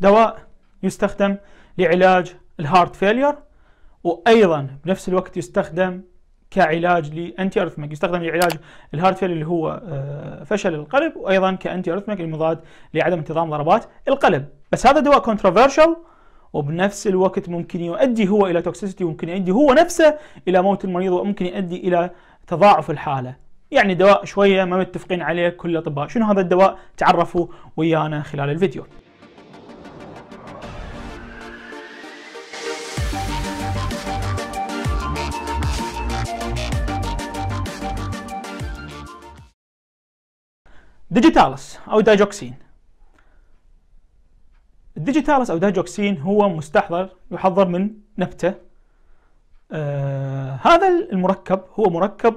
دواء يستخدم لعلاج الهارت فيلير وايضا بنفس الوقت يستخدم كعلاج لانتي ارثمك يستخدم لعلاج الهارت فيلير اللي هو آه، فشل القلب وايضا كانتي ارثمك المضاد لعدم انتظام ضربات القلب بس هذا دواء كونتروفيرشل وبنفس الوقت ممكن يؤدي هو الى توكسيسيتي وممكن يؤدي هو نفسه الى موت المريض وممكن يؤدي الى تضاعف الحاله يعني دواء شويه ما متفقين عليه كل الاطباء شنو هذا الدواء تعرفوا ويانا خلال الفيديو ديجيتالس أو دايجوكسين الديجيتالس أو دايجوكسين هو مستحضر يحضر من نبتة آه هذا المركب هو مركب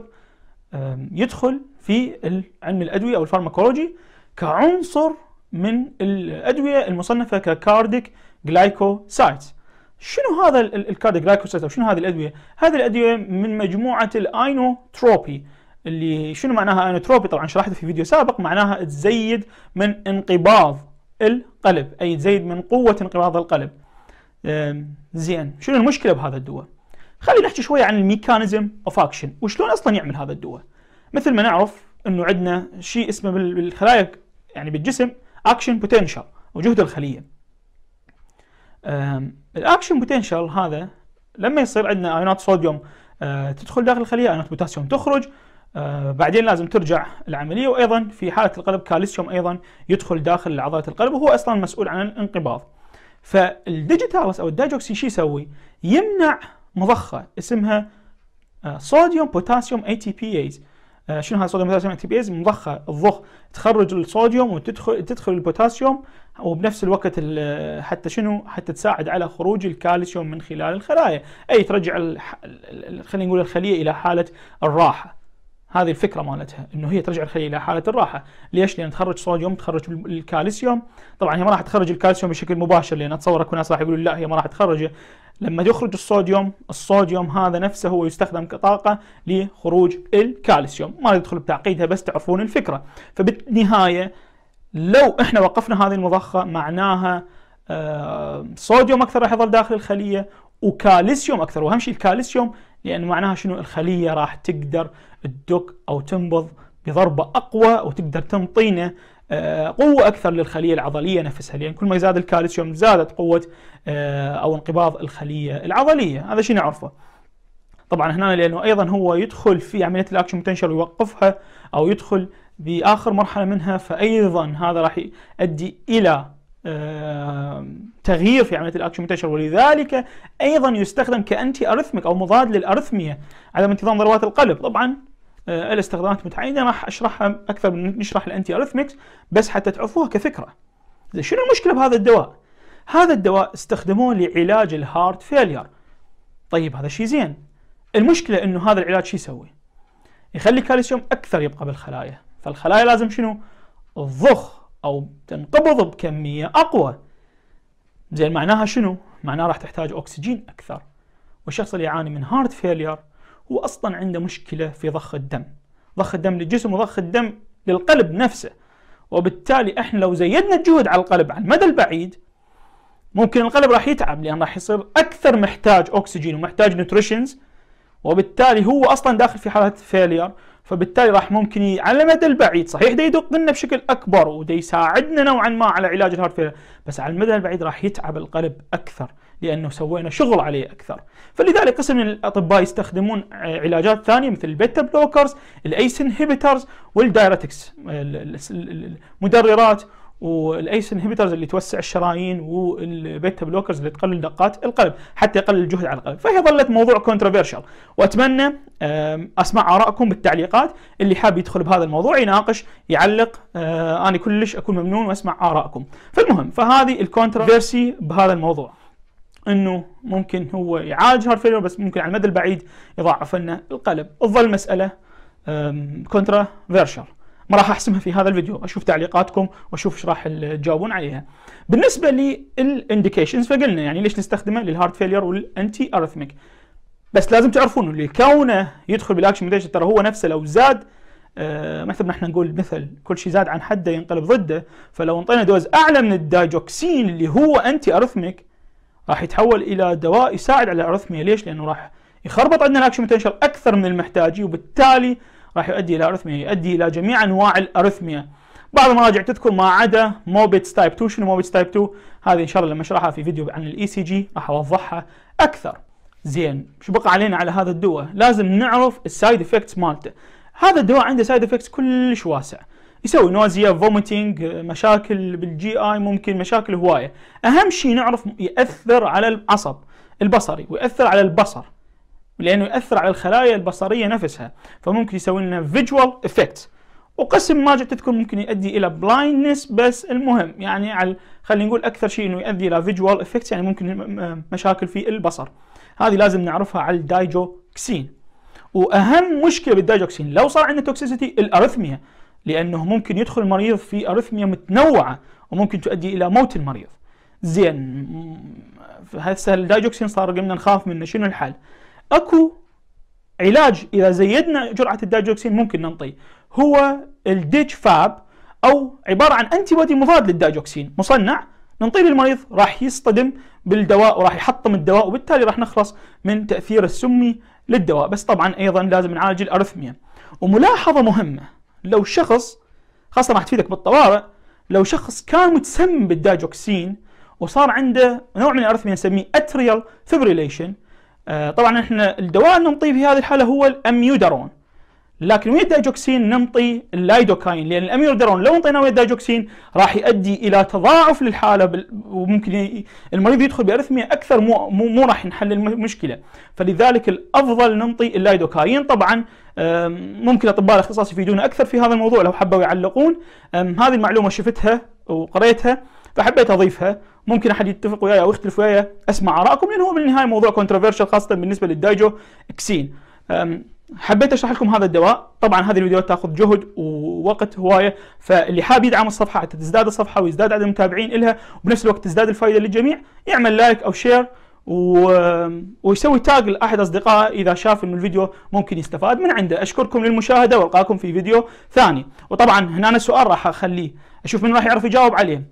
آه يدخل في علم الأدوية أو الفارماكولوجي كعنصر من الأدوية المصنفة ككارديك جلايكوسايتس شنو هذا الكارديك جلايكوسايت او شنو هذه الادويه؟ هذه الادويه من مجموعه الاينوتروبي اللي شنو معناها انوتروبي طبعا شرحته في فيديو سابق معناها تزيد من انقباض القلب اي تزيد من قوه انقباض القلب زين شنو المشكله بهذا الدواء خلينا نحكي شويه عن الميكانيزم اوف اكشن وشلون اصلا يعمل هذا الدواء مثل ما نعرف انه عندنا شيء اسمه بالخلايا يعني بالجسم اكشن بوتنشال وجهد الخليه الاكشن بوتنشال هذا لما يصير عندنا ايونات آه، صوديوم تدخل داخل الخليه ايونات بوتاسيوم تخرج آه بعدين لازم ترجع العمليه وايضا في حاله القلب كالسيوم ايضا يدخل داخل عضله القلب وهو اصلا مسؤول عن الانقباض. فالديجيتالس او الدايجوكسي شو يسوي؟ يمنع مضخه اسمها آه، صوديوم بوتاسيوم اي تي بي ايز شنو هذا صوديوم بوتاسيوم اي تي بي ايز؟ مضخه الضخ تخرج الصوديوم وتدخل تدخل البوتاسيوم وبنفس الوقت حتى شنو؟ حتى تساعد على خروج الكالسيوم من خلال الخلايا، اي ترجع خلينا نقول الخليه الى حاله الراحه. هذه الفكره مالتها انه هي ترجع الخليه الى حاله الراحه، ليش؟ لان تخرج صوديوم تخرج الكالسيوم، طبعا هي ما راح تخرج الكالسيوم بشكل مباشر لان اتصور اكو ناس راح يقولوا لا هي ما راح تخرجه، لما يخرج الصوديوم، الصوديوم هذا نفسه هو يستخدم كطاقه لخروج الكالسيوم، ما ندخل بتعقيدها بس تعرفون الفكره، فبالنهايه لو احنا وقفنا هذه المضخه معناها آه، صوديوم اكثر راح يظل داخل الخليه وكالسيوم اكثر واهم شيء الكالسيوم لأن معناها شنو الخلية راح تقدر تدق أو تنبض بضربة أقوى وتقدر تنطينا آه، قوة أكثر للخلية العضلية نفسها لأن يعني كل ما زاد الكالسيوم زادت قوة آه، أو انقباض الخلية العضلية هذا شيء نعرفه طبعا هنا لأنه أيضا هو يدخل في عملية الأكشن بوتنشل ويوقفها أو يدخل بآخر مرحلة منها فأيضا هذا راح يؤدي إلى آه، تغيير في عمليه الاكيوميتيشن ولذلك ايضا يستخدم كانتي ارثمك او مضاد للارثميه على انتظام ضربات القلب طبعا آه، الاستخدامات متعينه راح اشرحها اكثر من نشرح الانتي ارثمكس بس حتى تعرفوها كفكره زين شنو المشكله بهذا الدواء هذا الدواء استخدموه لعلاج الهارت فيلير طيب هذا شيء زين المشكله انه هذا العلاج شو يسوي يخلي الكالسيوم اكثر يبقى بالخلايا فالخلايا لازم شنو تضخ او تنقبض بكميه اقوى زين معناها شنو؟ معناها راح تحتاج اكسجين اكثر والشخص اللي يعاني من هارت فيلير هو اصلا عنده مشكله في ضخ الدم ضخ الدم للجسم وضخ الدم للقلب نفسه وبالتالي احنا لو زيدنا الجهد على القلب على المدى البعيد ممكن القلب راح يتعب لان راح يصير اكثر محتاج اكسجين ومحتاج نوتريشنز وبالتالي هو اصلا داخل في حاله فيلير فبالتالي راح ممكن على المدى البعيد صحيح ده يدق لنا بشكل اكبر وده يساعدنا نوعا ما على علاج الهارت فيلر بس على المدى البعيد راح يتعب القلب اكثر لانه سوينا شغل عليه اكثر فلذلك قسم من الاطباء يستخدمون علاجات ثانيه مثل البيتا بلوكرز الايس انهبيترز والدايرتكس المدررات والايس انهبيترز اللي توسع الشرايين والبيتا بلوكرز اللي تقلل دقات القلب حتى يقلل الجهد على القلب فهي ظلت موضوع كونتروفيرشال واتمنى اسمع ارائكم بالتعليقات اللي حاب يدخل بهذا الموضوع يناقش يعلق آه، انا كلش اكون ممنون واسمع ارائكم فالمهم فهذه الكونتروفيرسي بهذا الموضوع انه ممكن هو يعالج هارت فيلر بس ممكن على المدى البعيد يضاعف لنا القلب تظل مساله كونترافيرشل ما راح احسمها في هذا الفيديو اشوف تعليقاتكم واشوف ايش راح تجاوبون عليها بالنسبه للانديكيشنز فقلنا يعني ليش نستخدمه للهارت فيلير والانتي ارثميك بس لازم تعرفون اللي كونه يدخل بالاكشن ميديشن ترى هو نفسه لو زاد آه مثل ما احنا نقول مثل كل شيء زاد عن حده ينقلب ضده فلو انطينا دوز اعلى من الدايجوكسين اللي هو انتي ارثميك راح يتحول الى دواء يساعد على الارثميا ليش؟ لانه راح يخربط عندنا الاكشن بوتنشال اكثر من المحتاج وبالتالي راح يؤدي الى ارثميا يؤدي الى جميع انواع الارثميا بعض المراجع تذكر ما عدا موبيت تايب 2 شنو موبيت تايب 2 هذه ان شاء الله لما اشرحها في فيديو عن الاي سي e جي راح اوضحها اكثر زين شو بقى علينا على هذا الدواء لازم نعرف السايد افكتس مالته هذا الدواء عنده سايد افكتس كلش واسع يسوي نوزيا فوميتنج مشاكل بالجي اي ممكن مشاكل هوايه اهم شيء نعرف ياثر على العصب البصري ويأثر على البصر لانه ياثر على الخلايا البصريه نفسها فممكن يسوي لنا فيجوال افكت وقسم ما جتكم ممكن يؤدي الى بلايندنس بس المهم يعني على خلينا نقول اكثر شيء انه يؤدي الى فيجوال افكت يعني ممكن مشاكل في البصر هذه لازم نعرفها على الدايجوكسين واهم مشكله بالدايجوكسين لو صار عندنا توكسيسيتي الارثميا لانه ممكن يدخل المريض في ارثميا متنوعه وممكن تؤدي الى موت المريض زين هسه الدايجوكسين صار قمنا نخاف منه شنو الحل اكو علاج اذا زيدنا جرعه الدايجوكسين ممكن ننطيه هو الديتش فاب او عباره عن انتي بودي مضاد للدايجوكسين مصنع ننطيه للمريض راح يصطدم بالدواء وراح يحطم الدواء وبالتالي راح نخلص من تاثير السمي للدواء بس طبعا ايضا لازم نعالج الارثميا وملاحظه مهمه لو شخص خاصه راح تفيدك بالطوارئ لو شخص كان متسم بالدايجوكسين وصار عنده نوع من الارثميا نسميه اتريال فبريليشن آه، طبعا احنا الدواء اللي نعطيه في هذه الحاله هو الاميودارون لكن ويا الدايجوكسين نعطي اللايدوكاين لان الاميودارون لو انطيناه ويا الدايجوكسين راح يؤدي الى تضاعف للحاله وممكن المريض يدخل بارثميا اكثر مو مو, مو راح نحل المشكله فلذلك الافضل نعطي اللايدوكاين طبعا ممكن اطباء الاختصاص يفيدونا اكثر في هذا الموضوع لو حبوا يعلقون هذه المعلومه شفتها وقريتها فحبيت اضيفها ممكن احد يتفق وياي او يختلف وياي اسمع ارائكم لانه هو بالنهايه موضوع كونتروفيرشال خاصه بالنسبه للدايجو اكسين حبيت اشرح لكم هذا الدواء طبعا هذه الفيديوهات تاخذ جهد ووقت هوايه فاللي حاب يدعم الصفحه حتى تزداد الصفحه ويزداد عدد المتابعين لها وبنفس الوقت تزداد الفائده للجميع يعمل لايك او شير و... ويسوي تاج لاحد اصدقائه اذا شاف انه الفيديو ممكن يستفاد من عنده اشكركم للمشاهده والقاكم في فيديو ثاني وطبعا هنا أنا سؤال راح اخليه اشوف من راح يعرف يجاوب عليه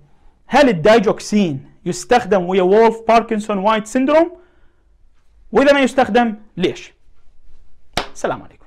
هل الدايجوكسين يستخدم ويا وولف باركنسون وايت سيندروم واذا ما يستخدم ليش؟ سلام عليكم